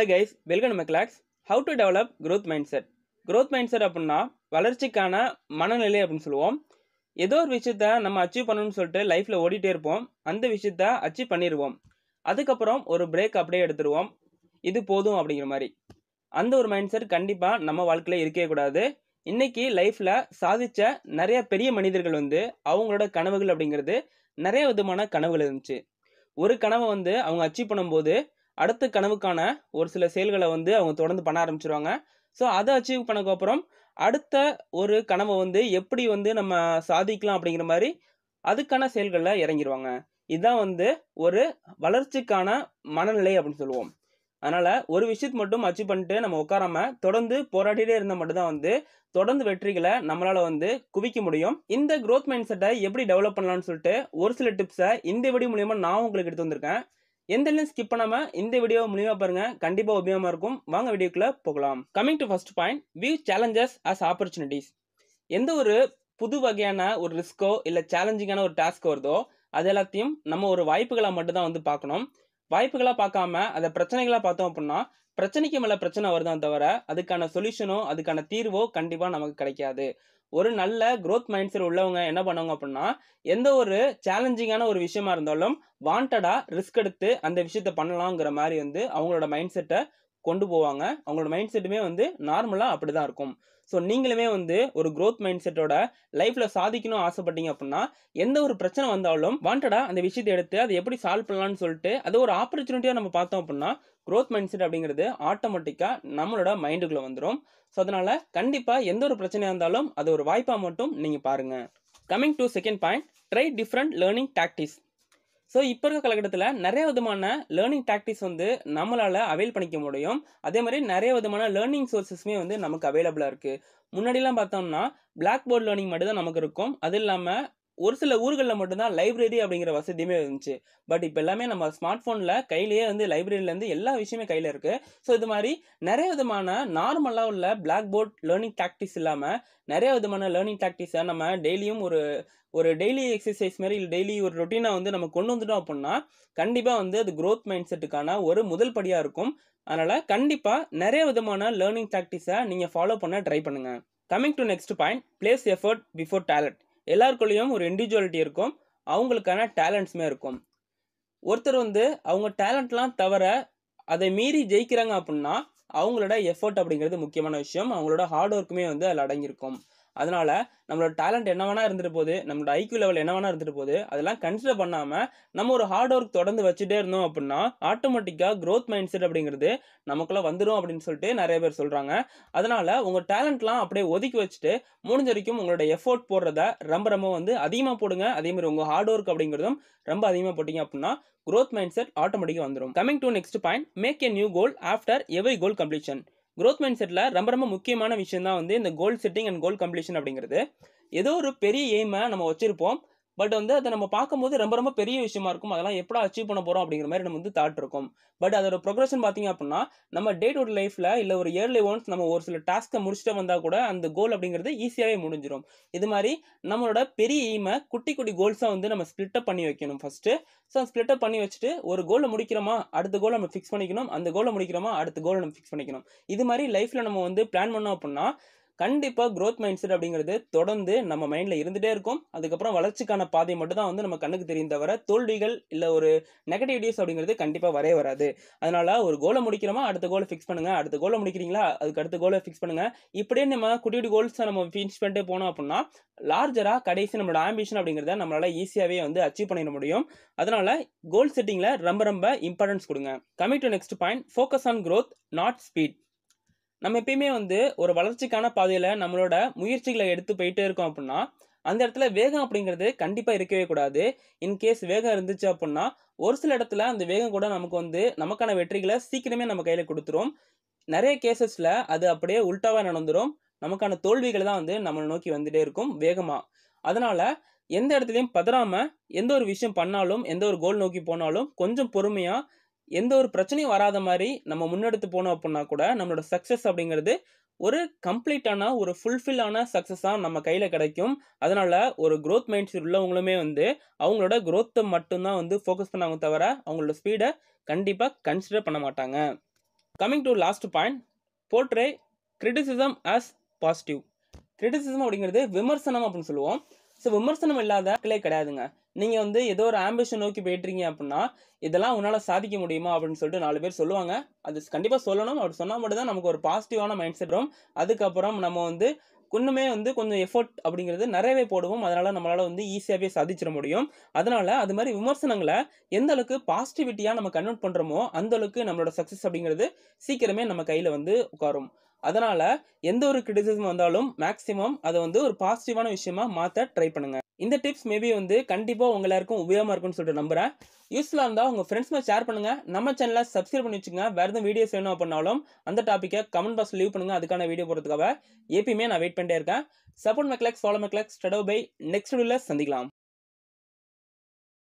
hello guys welcome நம்ம கிளாக்ஸ் how to develop growth mindset growth mindset அப்படின்னா வளர்ச்சிக்கான மனநிலை அப்படின்னு சொல்லுவோம் ஏதோ ஒரு விஷயத்த நம்ம அச்சீவ் பண்ணணும்னு சொல்லிட்டு லைஃப்பில் ஓடிட்டே இருப்போம் அந்த விஷயத்த அச்சீவ் பண்ணிடுவோம் அதுக்கப்புறம் ஒரு பிரேக் அப்படியே எடுத்துருவோம் இது போதும் அப்படிங்கிற மாதிரி அந்த ஒரு மைண்ட் செட் கண்டிப்பாக நம்ம வாழ்க்கையில் இருக்கவே கூடாது இன்றைக்கி லைஃப்பில் சாதித்த நிறைய பெரிய மனிதர்கள் வந்து அவங்களோட கனவுகள் அப்படிங்கிறது நிறைய விதமான கனவுகள் இருந்துச்சு ஒரு கனவை வந்து அவங்க அச்சீவ் பண்ணும்போது அடுத்த கனவுக்கான ஒரு சில செயல்களை வந்து அவங்க தொடர்ந்து பண்ண ஆரம்பிச்சிருவாங்க ஸோ அதை அச்சீவ் பண்ணக்கப்புறம் அடுத்த ஒரு கனவை வந்து எப்படி வந்து நம்ம சாதிக்கலாம் அப்படிங்கிற மாதிரி அதுக்கான செயல்களில் இறங்கிடுவாங்க இதுதான் வந்து ஒரு வளர்ச்சிக்கான மனநிலை அப்படின்னு சொல்லுவோம் அதனால் ஒரு விஷயத்தை மட்டும் அச்சீவ் பண்ணிட்டு நம்ம உட்காராம தொடர்ந்து போராடிட்டே இருந்தால் மட்டும்தான் வந்து தொடர்ந்து வெற்றிகளை நம்மளால் வந்து குவிக்க முடியும் இந்த க்ரோத் மைண்ட் செட்டை எப்படி டெவலப் பண்ணலாம்னு சொல்லிட்டு ஒரு சில டிப்ஸை இந்த வெடி மூலியமாக நான் உங்களுக்கு எடுத்து வந்திருக்கேன் எந்த லைன் ஸ்கிப் பண்ணாம இந்த வீடியோ முழுமையா பாருங்க கண்டிப்பா உபயோகமா இருக்கும் வாங்க வீடியோக்குள்ள போகலாம் coming to first point view challenges as opportunities எந்த ஒரு புது வகையான ஒரு ரிஸ்க்கோ இல்லை சேலஞ்சிங்கான ஒரு டாஸ்க் வருதோ அது எல்லாத்தையும் நம்ம ஒரு வாய்ப்புகளாக மட்டும்தான் வந்து பார்க்கணும் வாய்ப்புகளாக பார்க்காம அதை பிரச்சனைகளாக பார்த்தோம் அப்படின்னா பிரச்சனைக்கு மேலே பிரச்சனை வருதான் தவிர அதுக்கான சொல்யூஷனோ அதுக்கான தீர்வோ கண்டிப்பாக நமக்கு கிடைக்காது ஒரு நல்ல க்ரோத் மைண்ட் செட் உள்ளவங்க என்ன பண்ணுவாங்க அப்படின்னா எந்த ஒரு சேலஞ்சிங்கான ஒரு விஷயமா இருந்தாலும் வாண்டடா ரிஸ்க் எடுத்து அந்த விஷயத்த பண்ணலாங்கிற மாதிரி வந்து அவங்களோட மைண்ட் செட்டை கொண்டு போவாங்க அவங்களோட மைண்ட் செட்டுமே வந்து நார்மலாக அப்படி தான் இருக்கும் ஸோ நீங்களுமே வந்து ஒரு க்ரோத் மைண்ட் செட்டோட லைஃப்பில் சாதிக்கணும் ஆசைப்பட்டீங்க அப்படின்னா எந்த ஒரு பிரச்சனை வந்தாலும் வாண்டடாக அந்த விஷயத்தை எடுத்து அதை எப்படி சால்வ் பண்ணலான்னு சொல்லிட்டு அது ஒரு ஆப்பர்ச்சுனிட்டியாக நம்ம பார்த்தோம் அப்படின்னா க்ரோத் மைண்ட் செட் அப்படிங்கிறது ஆட்டோமேட்டிக்காக நம்மளோட மைண்டுக்குள்ளே வந்துடும் ஸோ அதனால் கண்டிப்பாக எந்த ஒரு பிரச்சனையாக இருந்தாலும் அது ஒரு வாய்ப்பாக மட்டும் நீங்கள் பாருங்கள் coming to second point try different learning tactics so இப்போ இருக்க காலகட்டத்தில் நிறைய விதமான லேர்னிங் டாக்டிக்ஸ் வந்து நம்மளால் அவைல் பண்ணிக்க முடியும் அதே மாதிரி நிறைய விதமான லேர்னிங் சோர்ஸஸுமே வந்து நமக்கு அவைலபிளாக இருக்குது முன்னாடிலாம் பார்த்தோம்னா பிளாக் போர்ட் லேர்னிங் மட்டும் தான் நமக்கு இருக்கும் அது இல்லாமல் ஒரு சில ஊர்களில் மட்டும்தான் லைப்ரரி அப்படிங்கிற வசதியுமே இருந்துச்சு பட் இப்போ எல்லாமே நம்ம ஸ்மார்ட் ஃபோனில் கையிலேயே வந்து லைப்ரரியிலேருந்து எல்லா விஷயமே கையில் இருக்குது ஸோ இது மாதிரி நிறைய விதமான நார்மலாக உள்ள பிளாக் போர்ட் லேர்னிங் ப்ராக்டிஸ் இல்லாமல் நிறைய விதமான லேர்னிங் ப்ராக்டிஸை நம்ம டெய்லியும் ஒரு ஒரு டெய்லி எக்ஸசைஸ் மாதிரி இல்லை டெய்லி ஒரு ரொட்டீனாக வந்து நம்ம கொண்டு வந்துட்டோம் அப்படின்னா கண்டிப்பாக வந்து அது க்ரோத் மைண்ட் செட்டுக்கான ஒரு முதல் படியாக இருக்கும் அதனால் கண்டிப்பாக நிறைய விதமான லேர்னிங் ப்ராக்டிஸை நீங்கள் ஃபாலோ பண்ண ட்ரை பண்ணுங்கள் coming to next point place effort before talent எல்லாருக்குள்ளேயும் ஒரு இண்டிவிஜுவாலிட்டி இருக்கும் அவங்களுக்கான டேலண்ட்ஸுமே இருக்கும் ஒருத்தர் வந்து அவங்க டேலண்ட்லாம் தவிர அதை மீறி ஜெயிக்கிறாங்க அப்படின்னா அவங்களோட எஃபர்ட் அப்படிங்கிறது முக்கியமான விஷயம் அவங்களோட ஹார்ட் ஒர்க்குமே வந்து அதில் அடங்கியிருக்கும் அதனால் நம்மளோட டேலண்ட் என்ன வேணா இருந்துட்டு போகுது நம்மளோட ஐக்யூ லெவல் என்ன வேணா இருந்துட்டு போகுது அதெல்லாம் கன்சிடர் பண்ணாமல் நம்ம ஒரு ஹார்ட் ஒர்க் தொடர்ந்து வச்சுட்டே இருந்தோம் அப்படின்னா ஆட்டோமேட்டிக்காக க்ரோத் மைண்ட் செட் அப்படிங்கிறது நமக்குள்ளே வந்துடும் அப்படின்னு சொல்லிட்டு நிறைய பேர் சொல்கிறாங்க அதனால் உங்கள் டேலண்ட்லாம் அப்படியே ஒதுக்கி வச்சுட்டு முடிஞ்ச வரைக்கும் உங்களோட எஃபோர்ட் போடுறத ரொம்ப ரொம்ப வந்து அதிகமாக போடுங்க அதேமாதிரி உங்கள் ஹார்ட் ஒர்க் அப்படிங்கிறதும் ரொம்ப அதிகமாக போட்டிங்க அப்படின்னா க்ரோத் மைண்ட் செட் ஆட்டோமேட்டிக்காக வந்துடும் coming to next point make a new goal after every goal completion growth mind செட்டில் ரொம்ப ரொம்ப முக்கியமான விஷயம் தான் வந்து இந்த goal setting and goal completion அப்படிங்கிறது ஏதோ ஒரு பெரிய எய்மை நம்ம வச்சுருப்போம் பட் வந்து அதை நம்ம பார்க்கும்போது ரொம்ப ரொம்ப பெரிய விஷயமா இருக்கும் அதெல்லாம் எப்படி அச்சீவ் பண்ண போகிறோம் அப்படிங்கிற மாதிரி நம்ம வந்து தாட் இருக்கும் பட் அதோட ப்ரொக்ரஷன் பார்த்தீங்க அப்படின்னா நம்ம டே டு டே லைஃப்பில் இல்லை ஒரு இயர்லி ஒன்ஸ் நம்ம ஒரு சில டாஸ்க்கை முடிச்சுட்டு வந்தால் கூட அந்த கோல் அப்படிங்கிறது ஈஸியாகவே முடிஞ்சிடும் இது மாதிரி நம்மளோட பெரிய எய்மை குட்டி குட்டி கோல்ஸாக வந்து நம்ம ஸ்பிளிட்டப் பண்ணி வைக்கணும் ஃபர்ஸ்ட்டு ஸோ ஸ்பிளிட்டப் பண்ணி வச்சுட்டு ஒரு கோலை முடிக்கிறோமா அடுத்த கோலை நம்ம ஃபிக்ஸ் பண்ணிக்கணும் அந்த கோலை முடிக்கிறோமா அடுத்த கோலை நம்ம ஃபிக்ஸ் பண்ணிக்கணும் இது மாதிரி லைஃப்பில் நம்ம வந்து பிளான் பண்ணோம் அப்படின்னா கண்டிப்பாக க்ரோத் மைண்ட் செட் அப்படிங்கிறது தொடர்ந்து நம்ம மைண்டில் இருந்துகிட்டே இருக்கும் அதுக்கப்புறம் வளர்ச்சிக்கான பாதை மட்டும் தான் வந்து நம்ம கண்ணுக்கு தெரியும் தவிர தோல்விகள் இல்லை ஒரு நெகட்டிவிட்டிஸ் அப்படிங்கிறது கண்டிப்பாக வரவே வராது அதனால் ஒரு கோலை முடிக்கிறோமா அடுத்த கோலை ஃபிக்ஸ் பண்ணுங்கள் அடுத்த கோலை முடிக்கிறீங்களா அதுக்கு அடுத்த கோலை ஃபிக்ஸ் பண்ணுங்கள் இப்படியே நம்ம குட்டி குட்டி கோல்ஸை நம்ம ஃபினிஷ் பண்ணிட்டு போனோம் அப்படின்னா லார்ஜராக கடைசி நம்மளோட ஆம்பிஷன் அப்படிங்கிறத நம்மளால் ஈஸியாகவே வந்து அச்சீவ் பண்ணிட முடியும் அதனால் கோல் செட்டிங்கில் ரொம்ப ரொம்ப இம்பார்ட்டன்ஸ் கொடுங்க coming to next point focus on growth not speed நம்ம எப்பயுமே வந்து ஒரு வளர்ச்சிக்கான பாதையில் நம்மளோட முயற்சிகளை எடுத்து போயிட்டே இருக்கோம் அப்படின்னா அந்த இடத்துல வேகம் அப்படிங்கிறது கண்டிப்பாக இருக்கவே கூடாது இன்கேஸ் வேகம் இருந்துச்சு அப்படின்னா ஒரு சில இடத்துல அந்த வேகம் கூட நமக்கு வந்து நமக்கான வெற்றிகளை சீக்கிரமே நம்ம கையில் கொடுத்துரும் நிறைய கேசஸில் அது அப்படியே உல்ட்டாவாக நடந்துடும் நமக்கான தோல்விகள் தான் வந்து நம்மளை நோக்கி வந்துகிட்டே இருக்கும் வேகமாக அதனால் எந்த இடத்துலையும் பதறாமல் எந்த ஒரு விஷயம் பண்ணாலும் எந்த ஒரு கோல் நோக்கி போனாலும் கொஞ்சம் பொறுமையாக எந்த ஒரு பிரச்சனையும் வராத மாதிரி நம்ம முன்னெடுத்து போனோம் அப்படின்னா கூட நம்மளோட சக்ஸஸ் அப்படிங்கிறது ஒரு கம்ப்ளீட்டான ஒரு ஃபுல்ஃபில்லான சக்ஸஸாக நம்ம கையில் கிடைக்கும் அதனால் ஒரு க்ரோத் மைண்ட் செட் உள்ளவங்களுமே வந்து அவங்களோட க்ரோத்தை மட்டும்தான் வந்து ஃபோக்கஸ் பண்ணாங்க தவிர அவங்களோட ஸ்பீடை கண்டிப்பாக கன்சிடர் பண்ண மாட்டாங்க coming to last point portray criticism as positive criticism அப்படிங்கிறது விமர்சனம் அப்படின்னு சொல்லுவோம் ஸோ விமர்சனம் இல்லாத கிடையாதுங்க நீங்கள் வந்து ஏதோ ஒரு ஆம்பிஷன் நோக்கி போயிட்டுருங்க அப்படின்னா இதெல்லாம் உன்னால் சாதிக்க முடியுமா அப்படின்னு சொல்லிட்டு நாலு பேர் சொல்லுவாங்க அது கண்டிப்பாக சொல்லணும் அப்படி சொன்னால் மட்டும் தான் நமக்கு ஒரு பாசிட்டிவான மைண்ட் செட் வரும் அதுக்கப்புறம் நம்ம வந்து இன்னுமே வந்து கொஞ்சம் எஃபோர்ட் அப்படிங்கிறது நிறையவே போடுவோம் அதனால் நம்மளால் வந்து ஈஸியாகவே சாதிச்சிட முடியும் அதனால் அது மாதிரி விமர்சனங்களை எந்த அளவுக்கு பாசிட்டிவிட்டியாக நம்ம கன்வெர்ட் பண்ணுறோமோ அந்தளவுக்கு நம்மளோட சக்ஸஸ் அப்படிங்கிறது சீக்கிரமே நம்ம கையில் வந்து உட்காரும் அதனால் எந்த ஒரு கிரிட்டிசிசம் வந்தாலும் மேக்ஸிமம் அதை வந்து ஒரு பாசிட்டிவான விஷயமா மாற்ற ட்ரை பண்ணுங்கள் இந்த டிப்ஸ் மேபி வந்து கண்டிப்பாக உங்கள் எல்லாருக்கும் உபயோகமாக இருக்கும்னு சொல்லிட்டு நம்புகிறேன் யூஸ்ஃபுல்லாக இருந்தால் உங்கள் ஃப்ரெண்ட்ஸ்மே ஷேர் பண்ணுங்கள் நம்ம சேனலை சப்ஸ்கிரைப் பண்ணி வச்சுங்க வேறு எதுவும் வீடியோஸ் வேணும் அப்படின்னாலும் அந்த டாப்பிக்கை கமெண்ட் பாக்ஸ் லீவ் பண்ணுங்கள் அதுக்கான வீடியோ போகிறதுக்காக எப்பயுமே நான் வெயிட் பண்ணிட்டே இருக்கேன் சப்போர்ட் மெக்லக்ஸ் ஃபாலோ மெக்லக்ஸ் ஸ்டடோ பை நெக்ஸ்ட் வீடியோவில் சந்திக்கலாம்